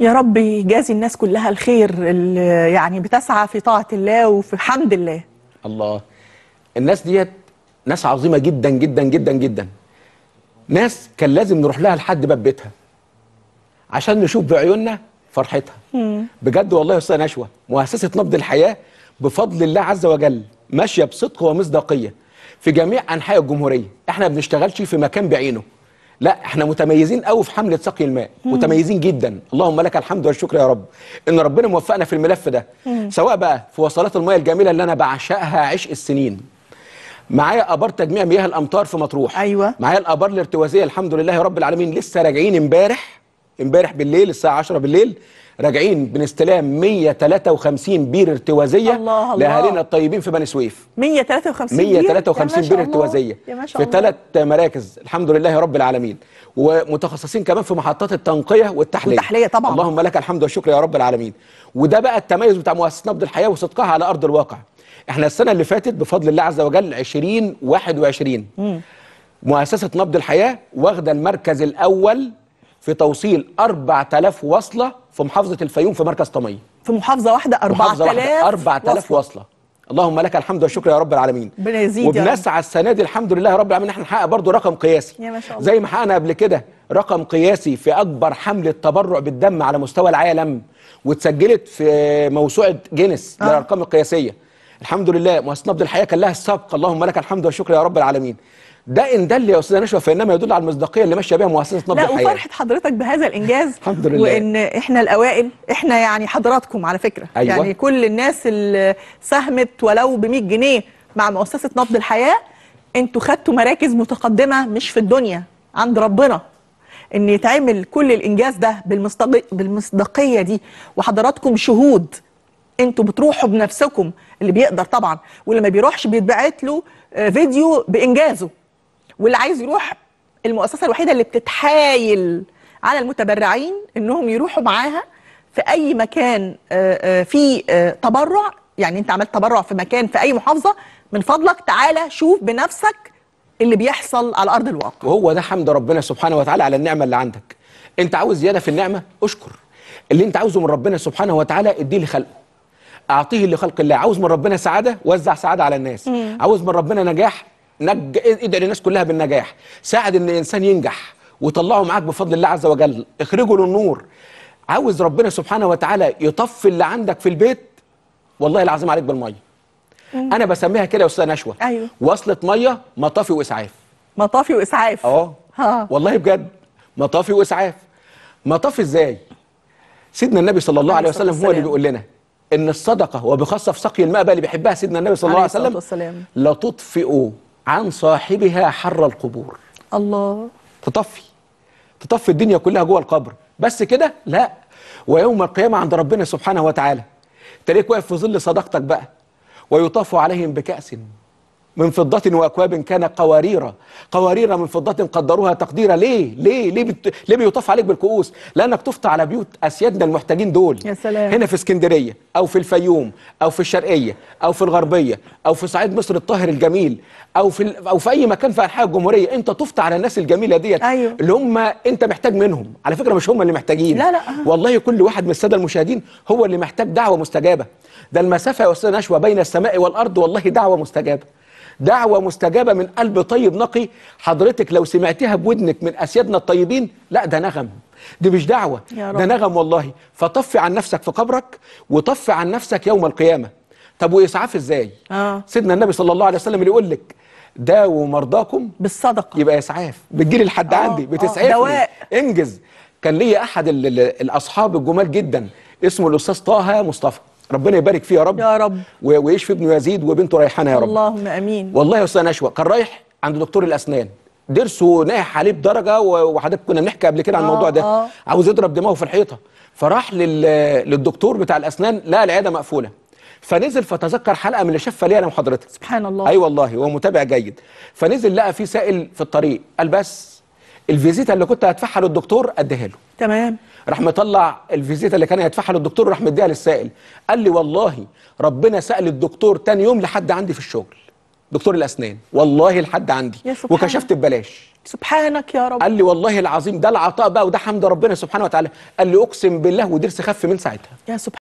يا رب يجازي الناس كلها الخير اللي يعني بتسعى في طاعة الله وفي حمد الله الله الناس ديت ناس عظيمة جدا جدا جدا جدا ناس كان لازم نروح لها لحد باب بيتها عشان نشوف بعيوننا فرحتها مم. بجد والله يا استاذه نشوة مؤسسه نبض الحياه بفضل الله عز وجل ماشيه بصدق ومصداقيه في جميع انحاء الجمهوريه احنا بنشتغلش في مكان بعينه لا احنا متميزين قوي في حمله سقي الماء مم. متميزين جدا اللهم لك الحمد والشكر يا رب ان ربنا موفقنا في الملف ده مم. سواء بقى في وصلات المياه الجميله اللي انا بعشقها عشق السنين معايا ابار تجميع مياه الامطار في مطروح ايوه معايا الابار الارتوازيه الحمد لله رب العالمين لسه راجعين امبارح امبارح بالليل الساعه 10 بالليل راجعين بنستلام 153 بير ارتوازيه لاهالينا الطيبين في بني سويف 153 بير 153 بير ارتوازيه في ثلاث مراكز الحمد لله رب العالمين ومتخصصين كمان في محطات التنقيه والتحليه والتحليه طبعا اللهم لك الحمد والشكر يا رب العالمين وده بقى التميز بتاع مؤسسه نبض الحياه وصدقها على ارض الواقع احنا السنه اللي فاتت بفضل الله عز وجل 2021 مؤسسه نبض الحياه واخده المركز الاول في توصيل 4000 وصله في محافظه الفيوم في مركز طميه في محافظه واحده 4000 4000 وصله, اللهم لك الحمد والشكر يا رب العالمين وبنسعى السنه دي الحمد لله رب العالمين احنا نحقق برضو رقم قياسي يا ما شاء الله. زي ما حققنا قبل كده رقم قياسي في اكبر حمله تبرع بالدم على مستوى العالم واتسجلت في موسوعه جينيس آه. للارقام القياسيه الحمد لله نبض الحياه كان لها السابق اللهم لك الحمد والشكر يا رب العالمين ده ان دل يا استاذه نشوى فانما يدل على المصداقيه اللي ماشيه بها مؤسسه نبض الحياه لا وفرحه حضرتك بهذا الانجاز الحمد لله وان احنا الاوائل احنا يعني حضراتكم على فكره أيوة. يعني كل الناس اللي ساهمت ولو ب 100 جنيه مع مؤسسه نبض الحياه انتوا خدتوا مراكز متقدمه مش في الدنيا عند ربنا ان يتعمل كل الانجاز ده بالمصداقيه دي وحضراتكم شهود انتوا بتروحوا بنفسكم اللي بيقدر طبعا واللي ما بيروحش بيتبعت له آه، فيديو بانجازه واللي عايز يروح المؤسسه الوحيده اللي بتتحايل على المتبرعين انهم يروحوا معاها في اي مكان آه، آه، في تبرع يعني انت عملت تبرع في مكان في اي محافظه من فضلك تعالى شوف بنفسك اللي بيحصل على ارض الواقع وهو ده حمد ربنا سبحانه وتعالى على النعمه اللي عندك انت عاوز زياده في النعمه اشكر اللي انت عاوزه من ربنا سبحانه وتعالى اديه لخلقه اعطيه لخلق الله عاوز من ربنا سعاده وزع سعاده على الناس مم. عاوز من ربنا نجاح نج... ادعي للناس كلها بالنجاح ساعد ان الانسان ينجح وطلعه معاك بفضل الله عز وجل اخرجه للنور عاوز ربنا سبحانه وتعالى يطفي اللي عندك في البيت والله العظيم عليك بالميه انا بسميها كده يا استاذه نشوه أيوه. وصله ميه مطافي واسعاف مطافي واسعاف اه والله بجد مطافي واسعاف مطافي ازاي سيدنا النبي صلى الله عليه وسلم هو اللي بيقول لنا ان الصدقه وبخاصه في سقي الماء بقى اللي بيحبها سيدنا النبي صلى الله عليه وسلم والسلام. لا تطفئ عن صاحبها حر القبور الله تطفي تطفي الدنيا كلها جوه القبر بس كده لا ويوم القيامه عند ربنا سبحانه وتعالى تلاقيك واقف في ظل صداقتك بقى ويطاف عليهم بكأس من فضة وأكواب كان قوارير قوارير من فضة قدروها تقديرا ليه ليه ليه, بت... ليه بيطاف عليك بالكؤوس لأنك تفت على بيوت أسيادنا المحتاجين دول يا سلام. هنا في اسكندرية أو في الفيوم أو في الشرقية أو في الغربية أو في صعيد مصر الطاهر الجميل أو في ال... أو في أي مكان في أنحاء الجمهورية أنت تفت على الناس الجميلة ديت أيوه. اللي هم أنت محتاج منهم على فكرة مش هم اللي محتاجين لا لا آه. والله كل واحد من السادة المشاهدين هو اللي محتاج دعوة مستجابة ده المسافة يا أستاذ نشوى بين السماء والأرض والله دعوة مستجابة دعوة مستجابة من قلب طيب نقي حضرتك لو سمعتها بودنك من أسيادنا الطيبين لا ده نغم دي مش دعوة ده نغم والله فطفي عن نفسك في قبرك وطفي عن نفسك يوم القيامة طب وإسعاف إزاي آه. سيدنا النبي صلى الله عليه وسلم اللي يقول لك داووا مرضاكم بالصدقة يبقى إسعاف بتجيلي لحد آه. عندي بتسعفني آه. انجز كان لي أحد الأصحاب الجمال جدا اسمه الأستاذ طه مصطفى ربنا يبارك فيه يا رب يا رب ويشفي ابنه يزيد وبنته ريحانه يا رب اللهم امين والله يا استاذ نشوى كان رايح عند دكتور الاسنان ضرسه ناح عليه بدرجه وحضرتك كنا بنحكي قبل كده عن آه، الموضوع ده آه. عاوز يضرب دماغه في الحيطه فراح للدكتور بتاع الاسنان لقى العياده مقفوله فنزل فتذكر حلقه من اللي شافها ليا انا وحضرتك سبحان الله اي أيوة والله هو متابع جيد فنزل لقى في سائل في الطريق قال بس الفيزيتا اللي كنت هدفعها للدكتور اديها له تمام راح مطلع الفيزيتا اللي كان هيدفعها للدكتور وراح مديها للسائل قال لي والله ربنا سال الدكتور تاني يوم لحد عندي في الشغل دكتور الاسنان والله لحد عندي يا سبحانك. وكشفت ببلاش سبحانك يا رب قال لي والله العظيم ده العطاء بقى وده حمد ربنا سبحانه وتعالى قال لي اقسم بالله ودرس خف من ساعتها يا سبحانك